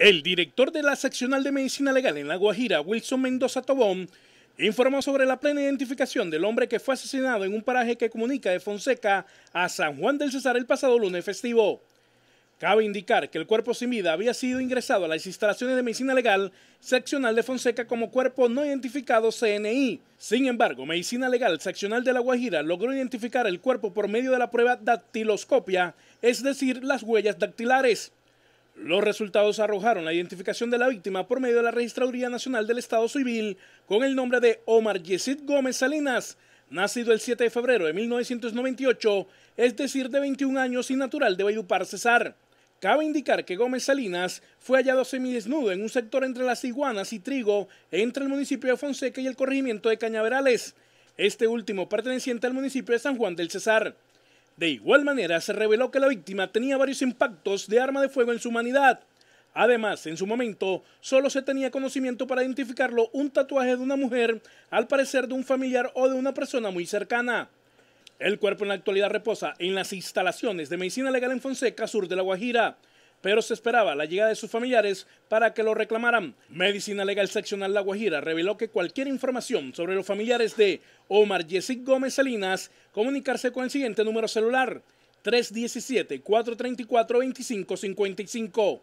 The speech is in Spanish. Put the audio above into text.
El director de la seccional de medicina legal en La Guajira, Wilson Mendoza Tobón, informó sobre la plena identificación del hombre que fue asesinado en un paraje que comunica de Fonseca a San Juan del Cesar el pasado lunes festivo. Cabe indicar que el cuerpo sin vida había sido ingresado a las instalaciones de medicina legal seccional de Fonseca como cuerpo no identificado CNI. Sin embargo, Medicina Legal seccional de La Guajira logró identificar el cuerpo por medio de la prueba dactiloscopia, es decir, las huellas dactilares. Los resultados arrojaron la identificación de la víctima por medio de la Registraduría Nacional del Estado Civil con el nombre de Omar Yesid Gómez Salinas, nacido el 7 de febrero de 1998, es decir, de 21 años y natural de Bayupar Cesar. Cabe indicar que Gómez Salinas fue hallado semidesnudo en un sector entre las iguanas y trigo entre el municipio de Fonseca y el corregimiento de Cañaverales, este último perteneciente al municipio de San Juan del Cesar. De igual manera, se reveló que la víctima tenía varios impactos de arma de fuego en su humanidad. Además, en su momento, solo se tenía conocimiento para identificarlo un tatuaje de una mujer, al parecer de un familiar o de una persona muy cercana. El cuerpo en la actualidad reposa en las instalaciones de Medicina Legal en Fonseca, sur de La Guajira pero se esperaba la llegada de sus familiares para que lo reclamaran. Medicina Legal Seccional La Guajira reveló que cualquier información sobre los familiares de Omar Yesic Gómez Salinas, comunicarse con el siguiente número celular 317-434-2555.